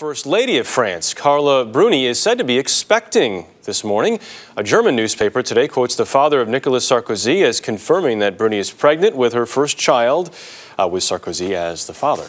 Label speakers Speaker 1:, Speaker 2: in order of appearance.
Speaker 1: First Lady of France, Carla Bruni, is said to be expecting this morning. A German newspaper today quotes the father of Nicolas Sarkozy as confirming that Bruni is pregnant with her first child, uh, with Sarkozy as the father.